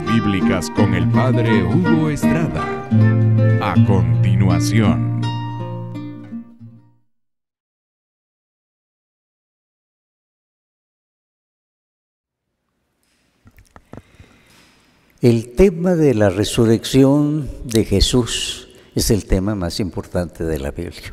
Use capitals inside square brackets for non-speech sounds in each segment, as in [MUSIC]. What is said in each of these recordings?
bíblicas con el Padre Hugo Estrada. A continuación. El tema de la resurrección de Jesús es el tema más importante de la Biblia.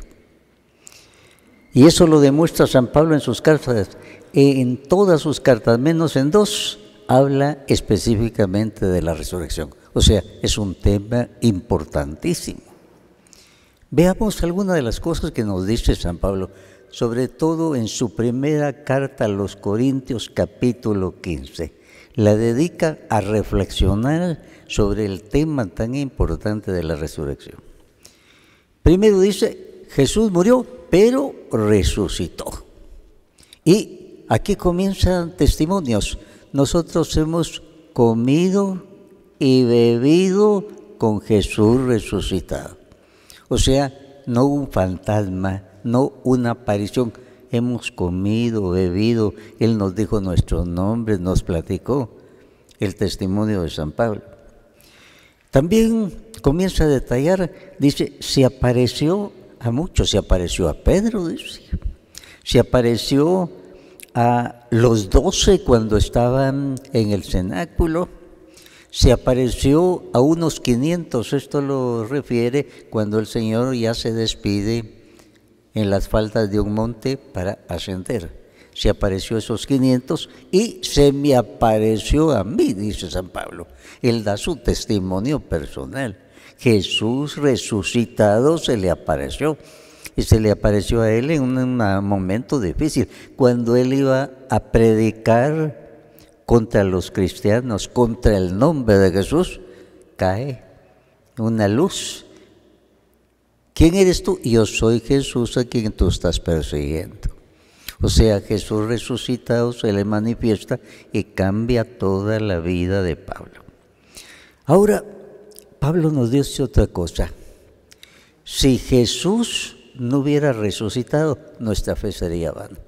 Y eso lo demuestra San Pablo en sus cartas, eh, en todas sus cartas, menos en dos, habla específicamente de la resurrección. O sea, es un tema importantísimo. Veamos algunas de las cosas que nos dice San Pablo, sobre todo en su primera carta a los Corintios capítulo 15. La dedica a reflexionar sobre el tema tan importante de la resurrección. Primero dice, Jesús murió, pero resucitó. Y aquí comienzan testimonios nosotros hemos comido y bebido con Jesús resucitado. O sea, no un fantasma, no una aparición. Hemos comido, bebido, Él nos dijo nuestro nombre, nos platicó el testimonio de San Pablo. También comienza a detallar, dice, se apareció a muchos, se apareció a Pedro, dice, se apareció a los doce cuando estaban en el cenáculo, se apareció a unos 500, esto lo refiere cuando el Señor ya se despide en las faldas de un monte para ascender. Se apareció a esos 500 y se me apareció a mí, dice San Pablo. Él da su testimonio personal. Jesús resucitado se le apareció y se le apareció a él en un momento difícil, cuando él iba a predicar contra los cristianos, contra el nombre de Jesús, cae una luz. ¿Quién eres tú? Yo soy Jesús a quien tú estás persiguiendo. O sea, Jesús resucitado se le manifiesta y cambia toda la vida de Pablo. Ahora, Pablo nos dice otra cosa. Si Jesús no hubiera resucitado, nuestra fe sería vana.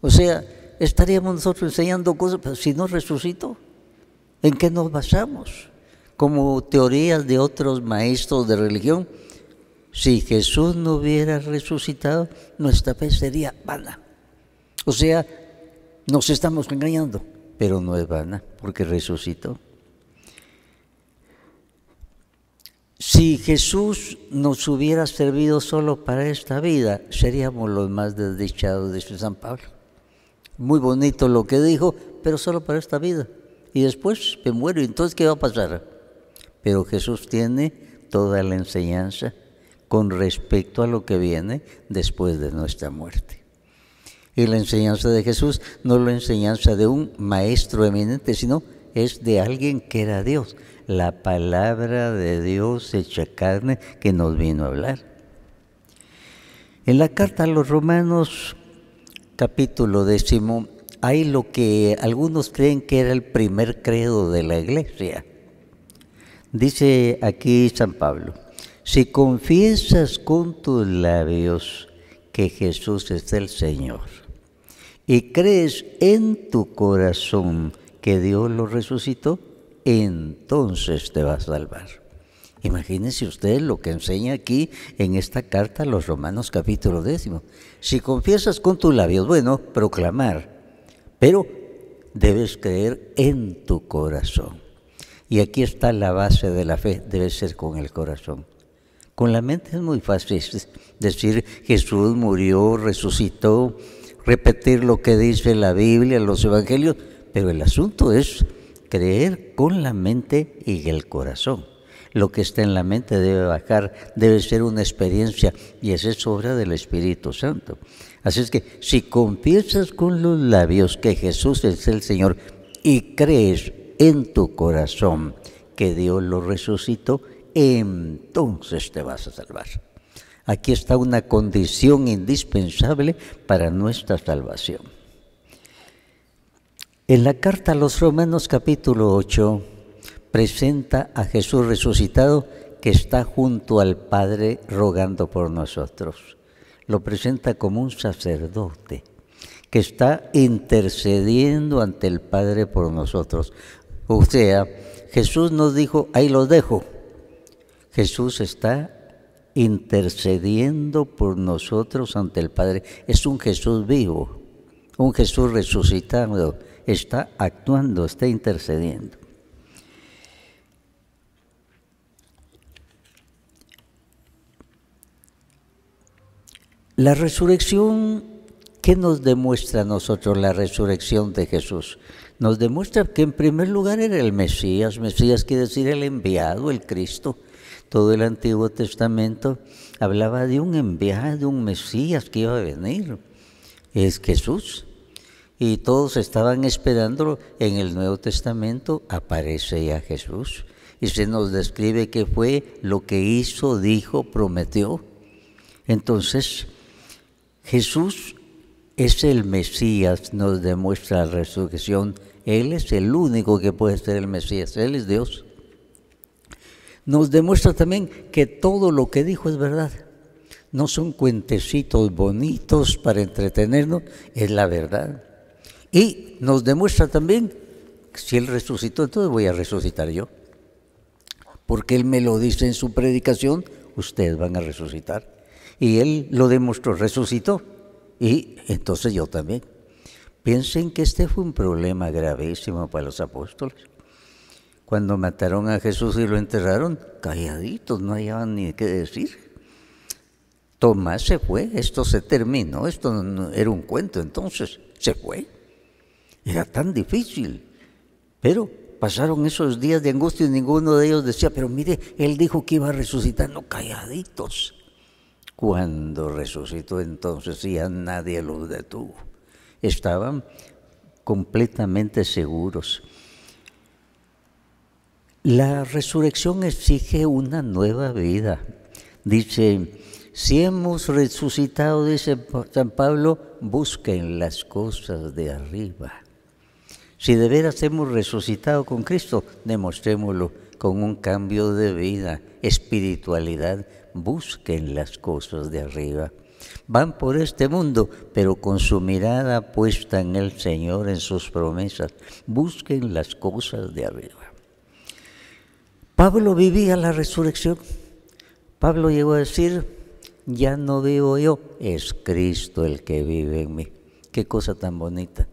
O sea, estaríamos nosotros enseñando cosas, pero si no resucitó, ¿en qué nos basamos? Como teorías de otros maestros de religión, si Jesús no hubiera resucitado, nuestra fe sería vana. O sea, nos estamos engañando, pero no es vana, porque resucitó. Si Jesús nos hubiera servido solo para esta vida, seríamos los más desdichados, dice San Pablo. Muy bonito lo que dijo, pero solo para esta vida. Y después me muero, entonces ¿qué va a pasar? Pero Jesús tiene toda la enseñanza con respecto a lo que viene después de nuestra muerte. Y la enseñanza de Jesús no es la enseñanza de un maestro eminente, sino es de alguien que era Dios, la palabra de Dios hecha carne que nos vino a hablar. En la carta a los Romanos, capítulo décimo, hay lo que algunos creen que era el primer credo de la iglesia. Dice aquí San Pablo, si confiesas con tus labios que Jesús es el Señor y crees en tu corazón que Dios lo resucitó, entonces te va a salvar. Imagínense usted lo que enseña aquí en esta carta a los Romanos capítulo décimo. Si confiesas con tus labios, bueno, proclamar, pero debes creer en tu corazón. Y aquí está la base de la fe, debe ser con el corazón. Con la mente es muy fácil [LAUGHS] decir Jesús murió, resucitó, repetir lo que dice la Biblia, los evangelios, pero el asunto es creer con la mente y el corazón. Lo que está en la mente debe bajar, debe ser una experiencia y esa es obra del Espíritu Santo. Así es que si confiesas con los labios que Jesús es el Señor y crees en tu corazón que Dios lo resucitó, entonces te vas a salvar. Aquí está una condición indispensable para nuestra salvación. En la carta a los Romanos capítulo 8 presenta a Jesús resucitado que está junto al Padre rogando por nosotros. Lo presenta como un sacerdote que está intercediendo ante el Padre por nosotros. O sea, Jesús nos dijo, ahí lo dejo. Jesús está intercediendo por nosotros ante el Padre. Es un Jesús vivo, un Jesús resucitado está actuando, está intercediendo. La resurrección, ¿qué nos demuestra a nosotros la resurrección de Jesús? Nos demuestra que en primer lugar era el Mesías, Mesías quiere decir el enviado, el Cristo. Todo el Antiguo Testamento hablaba de un enviado, un Mesías que iba a venir. Es Jesús y todos estaban esperando, En el Nuevo Testamento aparece ya Jesús y se nos describe qué fue lo que hizo, dijo, prometió. Entonces, Jesús es el Mesías, nos demuestra la resurrección. Él es el único que puede ser el Mesías, Él es Dios. Nos demuestra también que todo lo que dijo es verdad. No son cuentecitos bonitos para entretenernos, es la verdad. Y nos demuestra también, si Él resucitó, entonces voy a resucitar yo. Porque Él me lo dice en su predicación, ustedes van a resucitar. Y Él lo demostró, resucitó. Y entonces yo también. Piensen que este fue un problema gravísimo para los apóstoles. Cuando mataron a Jesús y lo enterraron, calladitos, no hallaban ni qué decir. Tomás se fue, esto se terminó, esto era un cuento entonces, se fue. Era tan difícil. Pero pasaron esos días de angustia y ninguno de ellos decía, pero mire, él dijo que iba a resucitar, no calladitos. Cuando resucitó entonces ya nadie los detuvo. Estaban completamente seguros. La resurrección exige una nueva vida. Dice, si hemos resucitado, dice San Pablo, busquen las cosas de arriba si de veras hemos resucitado con Cristo, demostrémoslo con un cambio de vida, espiritualidad. Busquen las cosas de arriba. Van por este mundo, pero con su mirada puesta en el Señor, en sus promesas. Busquen las cosas de arriba. Pablo vivía la resurrección. Pablo llegó a decir, ya no vivo yo, es Cristo el que vive en mí. Qué cosa tan bonita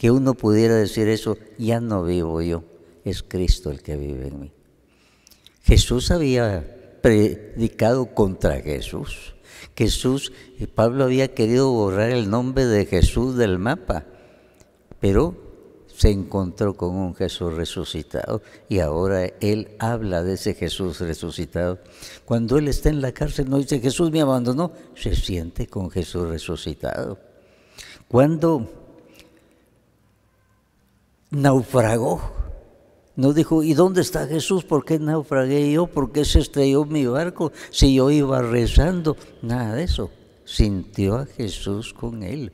que uno pudiera decir eso, ya no vivo yo, es Cristo el que vive en mí. Jesús había predicado contra Jesús. Jesús, eh, Pablo había querido borrar el nombre de Jesús del mapa, pero se encontró con un Jesús resucitado y ahora él habla de ese Jesús resucitado. Cuando él está en la cárcel no dice Jesús me abandonó, se siente con Jesús resucitado. Cuando naufragó. No dijo, ¿y dónde está Jesús? ¿Por qué naufragué yo? ¿Por qué se estrelló mi barco si yo iba rezando? Nada de eso. Sintió a Jesús con él.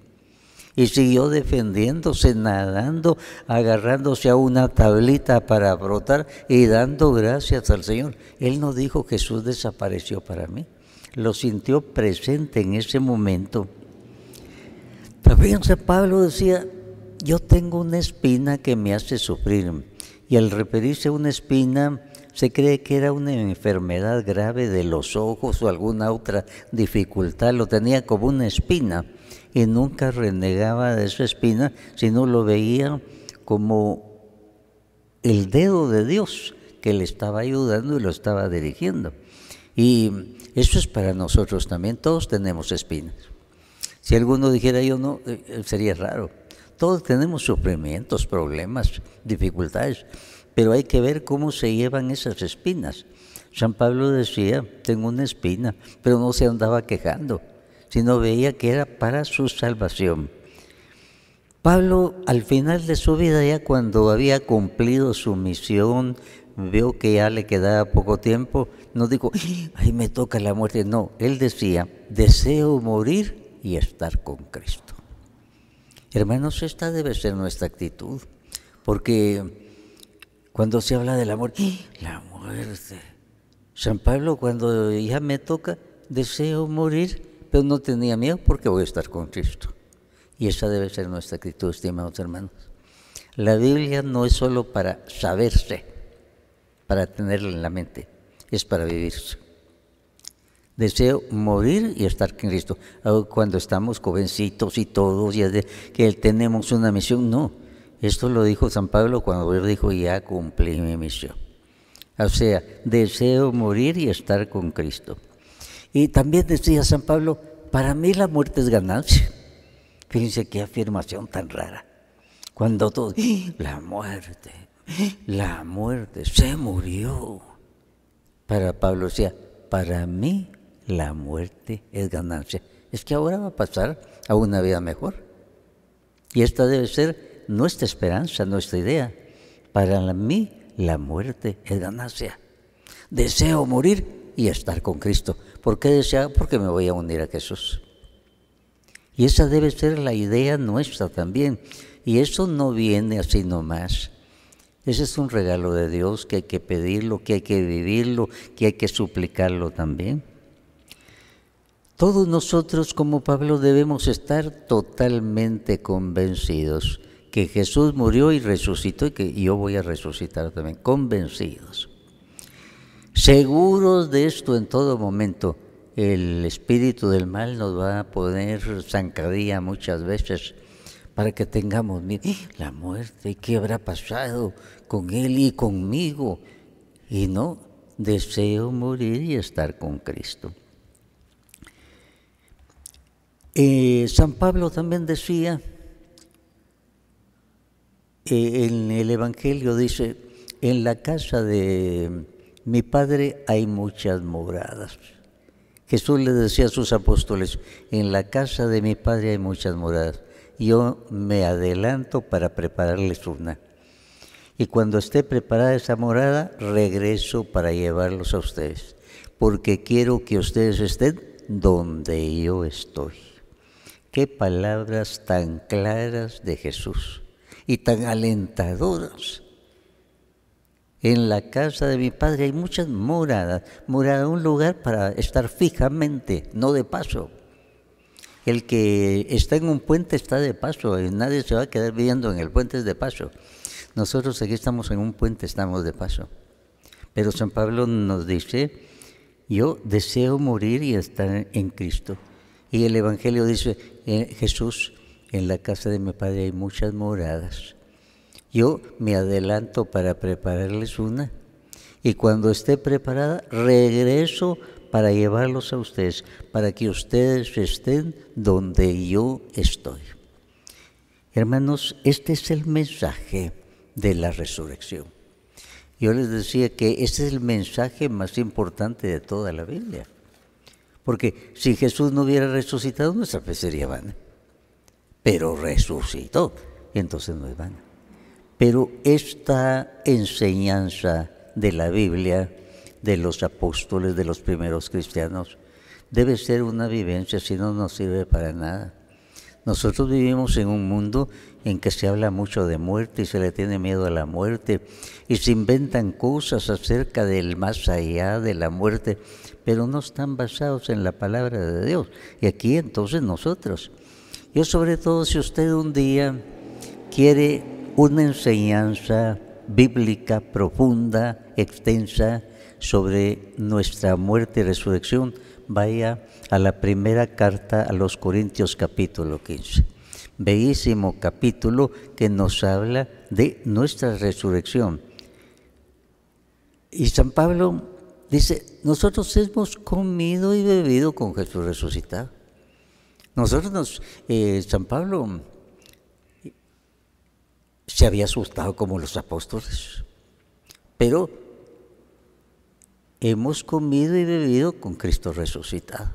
Y siguió defendiéndose, nadando, agarrándose a una tablita para brotar y dando gracias al Señor. Él no dijo, Jesús desapareció para mí. Lo sintió presente en ese momento. También San Pablo decía, yo tengo una espina que me hace sufrir. Y al referirse a una espina, se cree que era una enfermedad grave de los ojos o alguna otra dificultad, lo tenía como una espina y nunca renegaba de su espina, sino lo veía como el dedo de Dios que le estaba ayudando y lo estaba dirigiendo. Y eso es para nosotros también, todos tenemos espinas. Si alguno dijera yo no, eh, sería raro todos tenemos sufrimientos, problemas, dificultades, pero hay que ver cómo se llevan esas espinas. San Pablo decía, tengo una espina, pero no se andaba quejando, sino veía que era para su salvación. Pablo, al final de su vida, ya cuando había cumplido su misión, vio que ya le quedaba poco tiempo, no dijo, ay, me toca la muerte. No, él decía, deseo morir y estar con Cristo. Hermanos, esta debe ser nuestra actitud, porque cuando se habla del amor, ¡eh! la muerte. San Pablo, cuando ya me toca, deseo morir, pero no tenía miedo porque voy a estar con Cristo. Y esa debe ser nuestra actitud, estimados hermanos. La Biblia no es solo para saberse, para tenerla en la mente, es para vivirse. Deseo morir y estar con Cristo. Ah, cuando estamos jovencitos y todos, y que tenemos una misión, no. Esto lo dijo San Pablo cuando él dijo, ya cumplí mi misión. O sea, deseo morir y estar con Cristo. Y también decía San Pablo, para mí la muerte es ganancia. Fíjense qué afirmación tan rara. Cuando todo, la muerte, la muerte, se murió. Para Pablo decía, para mí la muerte es ganancia. Es que ahora va a pasar a una vida mejor. Y esta debe ser nuestra esperanza, nuestra idea. Para mí la muerte es ganancia. Deseo morir y estar con Cristo. ¿Por qué deseo? Porque me voy a unir a Jesús. Y esa debe ser la idea nuestra también. Y eso no viene así nomás. Ese es un regalo de Dios que hay que pedirlo, que hay que vivirlo, que hay que suplicarlo también. Todos nosotros como Pablo debemos estar totalmente convencidos que Jesús murió y resucitó y que yo voy a resucitar también, convencidos. Seguros de esto en todo momento, el espíritu del mal nos va a poner zancadilla muchas veces para que tengamos la muerte, ¿qué habrá pasado con él y conmigo? Y no, deseo morir y estar con Cristo. Eh, San Pablo también decía, eh, en el Evangelio dice, en la casa de mi Padre hay muchas moradas. Jesús le decía a sus apóstoles, en la casa de mi Padre hay muchas moradas. Yo me adelanto para prepararles una. Y cuando esté preparada esa morada, regreso para llevarlos a ustedes, porque quiero que ustedes estén donde yo estoy. Qué palabras tan claras de Jesús y tan alentadoras. En la casa de mi padre hay muchas moradas. Morada, un lugar para estar fijamente, no de paso. El que está en un puente está de paso, y nadie se va a quedar viviendo en el puente de paso. Nosotros aquí estamos en un puente, estamos de paso. Pero San Pablo nos dice, yo deseo morir y estar en Cristo. Y el Evangelio dice, eh, Jesús, en la casa de mi Padre hay muchas moradas. Yo me adelanto para prepararles una y cuando esté preparada regreso para llevarlos a ustedes, para que ustedes estén donde yo estoy. Hermanos, este es el mensaje de la resurrección. Yo les decía que este es el mensaje más importante de toda la Biblia. Porque si Jesús no hubiera resucitado, nuestra fe sería vana. Pero resucitó, y entonces no es vana. Pero esta enseñanza de la Biblia, de los apóstoles, de los primeros cristianos, debe ser una vivencia, si no, no sirve para nada. Nosotros vivimos en un mundo en que se habla mucho de muerte y se le tiene miedo a la muerte y se inventan cosas acerca del más allá de la muerte, pero no están basados en la palabra de Dios. Y aquí entonces nosotros. Yo sobre todo si usted un día quiere una enseñanza bíblica profunda, extensa, sobre nuestra muerte y resurrección, vaya a la primera carta a los Corintios capítulo 15. Bellísimo capítulo que nos habla de nuestra resurrección. Y San Pablo Dice, nosotros hemos comido y bebido con Jesús resucitado. Nosotros eh, San Pablo se había asustado como los apóstoles, pero hemos comido y bebido con Cristo resucitado.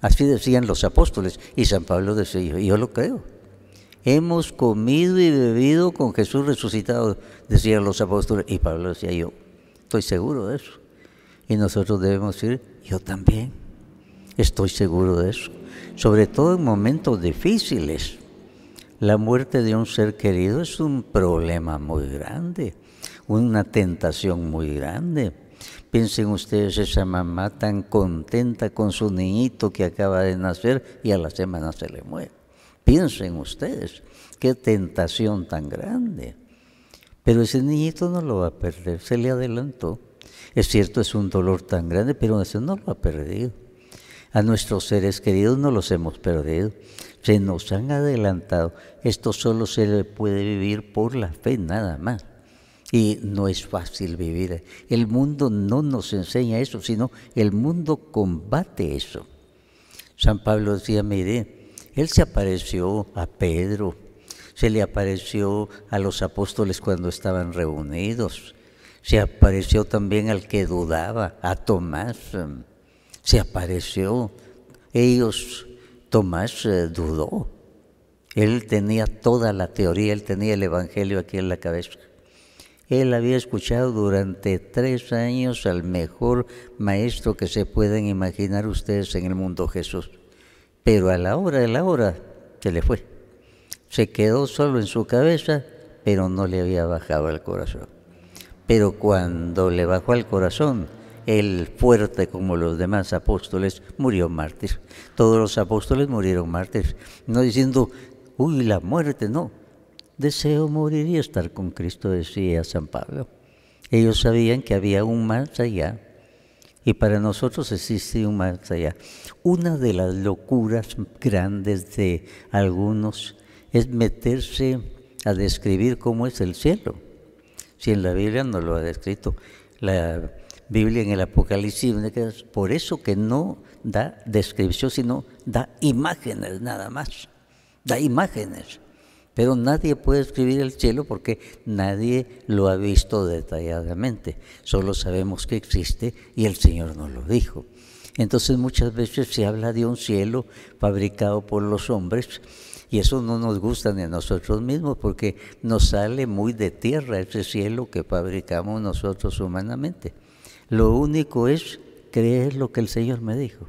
Así decían los apóstoles y San Pablo decía, yo lo creo. Hemos comido y bebido con Jesús resucitado, decían los apóstoles, y Pablo decía yo, Estoy seguro de eso. Y nosotros debemos decir, yo también estoy seguro de eso. Sobre todo en momentos difíciles. La muerte de un ser querido es un problema muy grande, una tentación muy grande. Piensen ustedes esa mamá tan contenta con su niñito que acaba de nacer y a la semana se le muere. Piensen ustedes, qué tentación tan grande. Pero ese niñito no lo va a perder, se le adelantó. Es cierto, es un dolor tan grande, pero eso no lo ha perdido. A nuestros seres queridos no los hemos perdido, se nos han adelantado. Esto solo se le puede vivir por la fe, nada más. Y no es fácil vivir. El mundo no nos enseña eso, sino el mundo combate eso. San Pablo decía, mire, él se apareció a Pedro, se le apareció a los apóstoles cuando estaban reunidos, se apareció también al que dudaba, a Tomás, se apareció. Ellos, Tomás eh, dudó. Él tenía toda la teoría, él tenía el Evangelio aquí en la cabeza. Él había escuchado durante tres años al mejor maestro que se pueden imaginar ustedes en el mundo, Jesús. Pero a la hora de la hora se le fue se quedó solo en su cabeza, pero no le había bajado al corazón. Pero cuando le bajó al corazón, él fuerte como los demás apóstoles murió mártir. Todos los apóstoles murieron mártires. No diciendo, uy, la muerte, no. Deseo morir y estar con Cristo, decía San Pablo. Ellos sabían que había un más allá. Y para nosotros existe un más allá. Una de las locuras grandes de algunos es meterse a describir cómo es el cielo. Si en la Biblia no lo ha descrito, la Biblia en el Apocalipsis, por eso que no da descripción, sino da imágenes nada más, da imágenes. Pero nadie puede escribir el cielo porque nadie lo ha visto detalladamente. Solo sabemos que existe y el Señor nos lo dijo. Entonces muchas veces se habla de un cielo fabricado por los hombres y eso no nos gusta ni a nosotros mismos porque nos sale muy de tierra ese cielo que fabricamos nosotros humanamente. Lo único es creer lo que el Señor me dijo.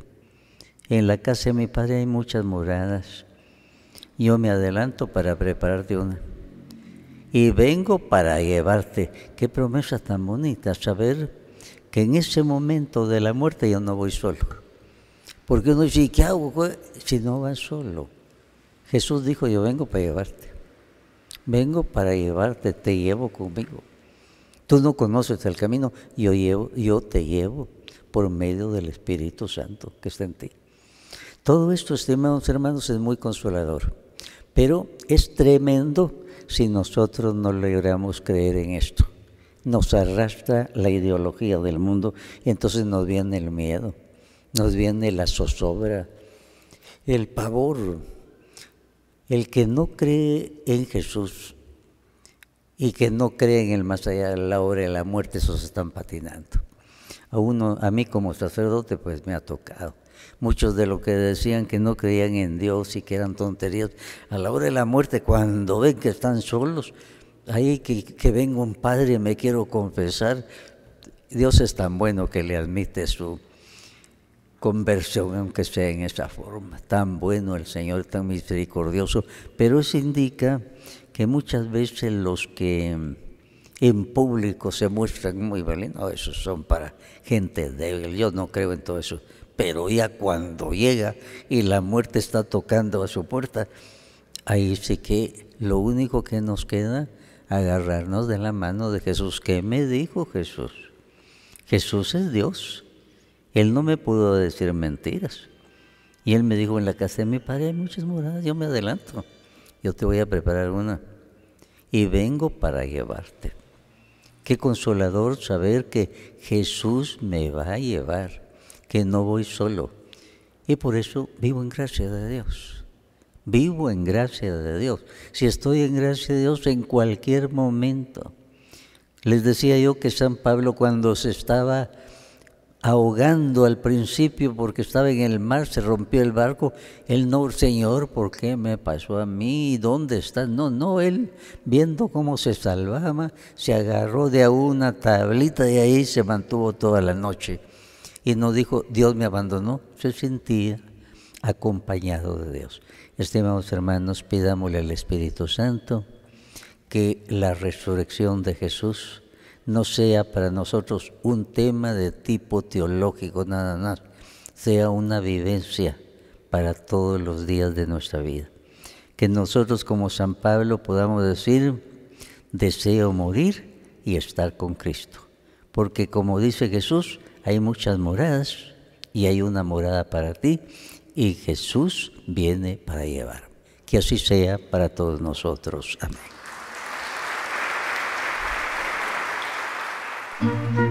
En la casa de mi padre hay muchas moradas. Yo me adelanto para prepararte una. Y vengo para llevarte. Qué promesa tan bonita, saber que en ese momento de la muerte yo no voy solo. Porque uno dice, ¿qué hago si no vas solo? Jesús dijo, yo vengo para llevarte. Vengo para llevarte, te llevo conmigo. Tú no conoces el camino, yo, yo te llevo por medio del Espíritu Santo que está en ti. Todo esto, estimados hermanos, es muy consolador, pero es tremendo si nosotros no logramos creer en esto. Nos arrastra la ideología del mundo y entonces nos viene el miedo, nos viene la zozobra, el pavor, el que no cree en Jesús y que no cree en el más allá de la hora de la muerte, esos están patinando. A, uno, a mí como sacerdote, pues me ha tocado. Muchos de los que decían que no creían en Dios y que eran tonterías, a la hora de la muerte, cuando ven que están solos, ahí que, que venga un padre y me quiero confesar, Dios es tan bueno que le admite su, conversión, aunque sea en esa forma. Tan bueno el Señor, tan misericordioso, pero eso indica que muchas veces los que en público se muestran muy valientes, esos son para gente débil, yo no creo en todo eso, pero ya cuando llega y la muerte está tocando a su puerta, ahí sí que lo único que nos queda agarrarnos de la mano de Jesús. ¿Qué me dijo Jesús? Jesús es Dios. Él no me pudo decir mentiras. Y él me dijo, en la casa de mi padre hay muchas moradas, yo me adelanto, yo te voy a preparar una. Y vengo para llevarte. Qué consolador saber que Jesús me va a llevar, que no voy solo. Y por eso vivo en gracia de Dios. Vivo en gracia de Dios. Si estoy en gracia de Dios en cualquier momento. Les decía yo que San Pablo cuando se estaba ahogando al principio porque estaba en el mar, se rompió el barco. Él no, Señor, ¿por qué me pasó a mí? ¿Dónde está? No, no, él viendo cómo se salvaba, se agarró de una tablita y ahí se mantuvo toda la noche. Y no dijo, Dios me abandonó, se sentía acompañado de Dios. Estimados hermanos, pidámosle al Espíritu Santo que la resurrección de Jesús no sea para nosotros un tema de tipo teológico nada más, sea una vivencia para todos los días de nuestra vida. Que nosotros como San Pablo podamos decir, deseo morir y estar con Cristo. Porque como dice Jesús, hay muchas moradas y hay una morada para ti y Jesús viene para llevar. Que así sea para todos nosotros. Amén. Thank you.